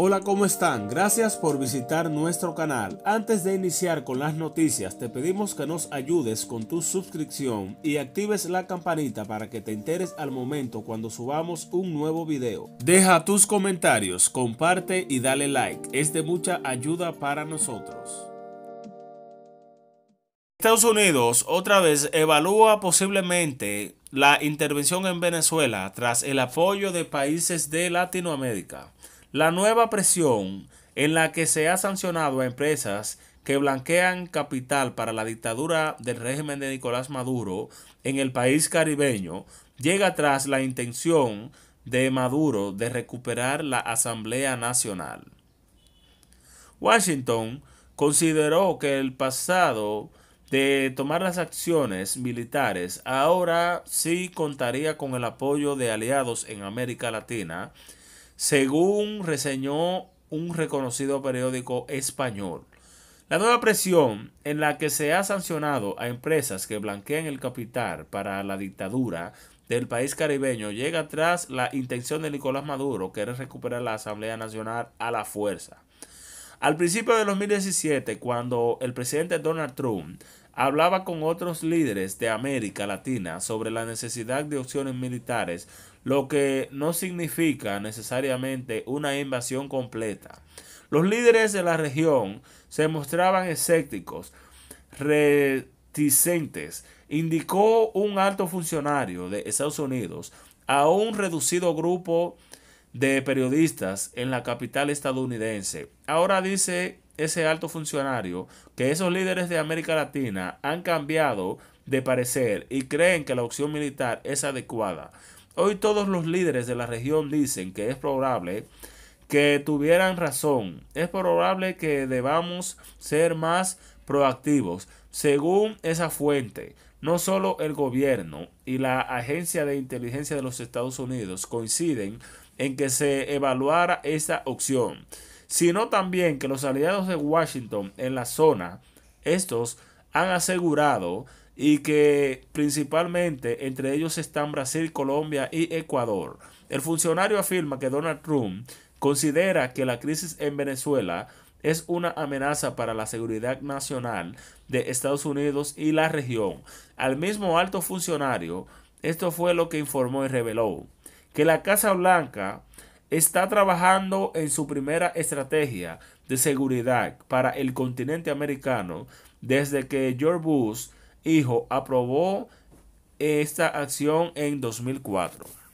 Hola, ¿cómo están? Gracias por visitar nuestro canal. Antes de iniciar con las noticias, te pedimos que nos ayudes con tu suscripción y actives la campanita para que te enteres al momento cuando subamos un nuevo video. Deja tus comentarios, comparte y dale like. Es de mucha ayuda para nosotros. Estados Unidos otra vez evalúa posiblemente la intervención en Venezuela tras el apoyo de países de Latinoamérica. La nueva presión en la que se ha sancionado a empresas que blanquean capital para la dictadura del régimen de Nicolás Maduro en el país caribeño llega tras la intención de Maduro de recuperar la Asamblea Nacional. Washington consideró que el pasado de tomar las acciones militares, ahora sí contaría con el apoyo de aliados en América Latina, según reseñó un reconocido periódico español. La nueva presión en la que se ha sancionado a empresas que blanquean el capital para la dictadura del país caribeño llega tras la intención de Nicolás Maduro que querer recuperar la Asamblea Nacional a la fuerza. Al principio de 2017, cuando el presidente Donald Trump hablaba con otros líderes de América Latina sobre la necesidad de opciones militares, lo que no significa necesariamente una invasión completa. Los líderes de la región se mostraban escépticos, reticentes, indicó un alto funcionario de Estados Unidos a un reducido grupo de periodistas en la capital estadounidense. Ahora dice ese alto funcionario que esos líderes de América Latina han cambiado de parecer y creen que la opción militar es adecuada. Hoy todos los líderes de la región dicen que es probable que tuvieran razón. Es probable que debamos ser más proactivos, según esa fuente. No solo el gobierno y la Agencia de Inteligencia de los Estados Unidos coinciden en que se evaluara esta opción, sino también que los aliados de Washington en la zona, estos han asegurado y que principalmente entre ellos están Brasil, Colombia y Ecuador. El funcionario afirma que Donald Trump considera que la crisis en Venezuela es una amenaza para la seguridad nacional de Estados Unidos y la región. Al mismo alto funcionario, esto fue lo que informó y reveló, que la Casa Blanca está trabajando en su primera estrategia de seguridad para el continente americano desde que George Bush, hijo, aprobó esta acción en 2004.